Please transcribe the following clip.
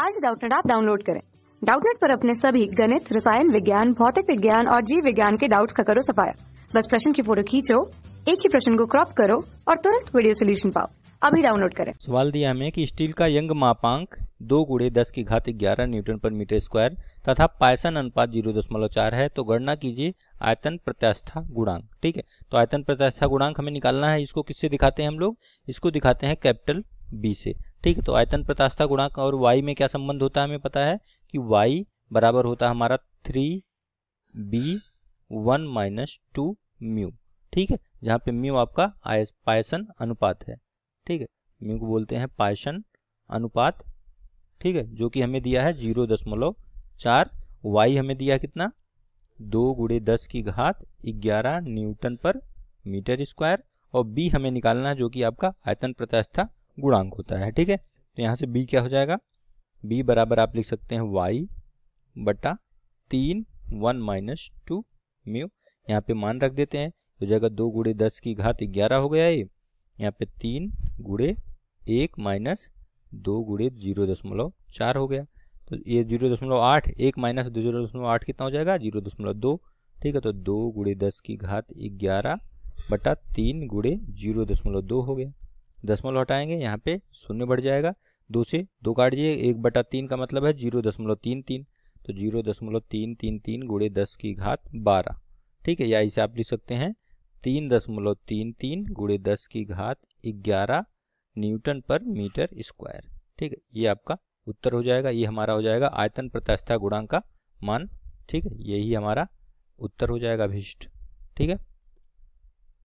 आज डाउटनेट आप डाउनलोड करें डाउटनेट पर अपने सभी गणित रसायन विज्ञान भौतिक विज्ञान और जीव विज्ञान के डाउट्स का करो सफाया बस प्रश्न की फोटो खींचो एक ही प्रश्न को क्रॉप करो और तुरंत वीडियो सोल्यूशन पाओ अभी डाउनलोड करें सवाल दिया हमें कि स्टील का यंग मापांक दो गुड़े दस की घात ग्यारह न्यूटन पर मीटर स्क्वायर तथा पायसन अनुपात जीरो दशमलव चार है तो गणना कीजिए आयतन प्रत्यास्था गुणांक ठीक है तो आयतन प्रत्यास्था गुणांक हमें निकालना है इसको किससे दिखाते हैं हम लोग इसको दिखाते हैं कैपिटल बी से ठीक है तो आयतन प्रतास्था गुणांक और वाई में क्या संबंध होता है हमें पता है कि वाई बराबर होता है हमारा three B one minus two mu ठीक है जहां पे म्यू आपका पायसन अनुपात है ठीक है म्यू को बोलते हैं पायसन अनुपात ठीक है जो कि हमें दिया है जीरो दशमलव चार वाई हमें दिया कितना दो गुड़े दस की घात ग्यारह न्यूटन पर मीटर स्क्वायर और बी हमें निकालना है जो कि आपका आयतन प्रत्यास्था गुणांक होता है ठीक है तो यहाँ से बी क्या हो जाएगा बी बराबर आप लिख सकते हैं वाई बटा तीन वन माइनस टू म्यू यहाँ पे मान रख देते हैं हो जाएगा दो गुड़े दस की घात ग्यारह हो गया ये यहाँ पे तीन गुड़े एक माइनस दो गुड़े जीरो दशमलव चार हो गया तो ये जीरो दशमलव आठ एक माइनस दो जीरो दशमलव आठ कितना हो जाएगा जीरो दशमलव दो ठीक है तो दो गुड़े दस की घात ग्यारह बटा तीन गुड़े जीरो दशमलव दो हो गया दसमलव हटाएंगे यहाँ पे शून्य बढ़ जाएगा दो से दो काट दिए एक बटा तीन का मतलब है जीरो दशमलव तीन तीन तो जीरो दशमलव तीन तीन तीन गुड़े दस की घात बारह ठीक है या इसे आप लिख सकते हैं तीन दशमलव तीन तीन गुड़े दस की घात ग्यारह न्यूटन पर मीटर स्क्वायर ठीक है ये आपका उत्तर हो जाएगा ये हमारा हो जाएगा आयतन प्रत्यास्था गुणांक का मान ठीक है यही हमारा उत्तर हो जाएगा भीष्ट ठीक है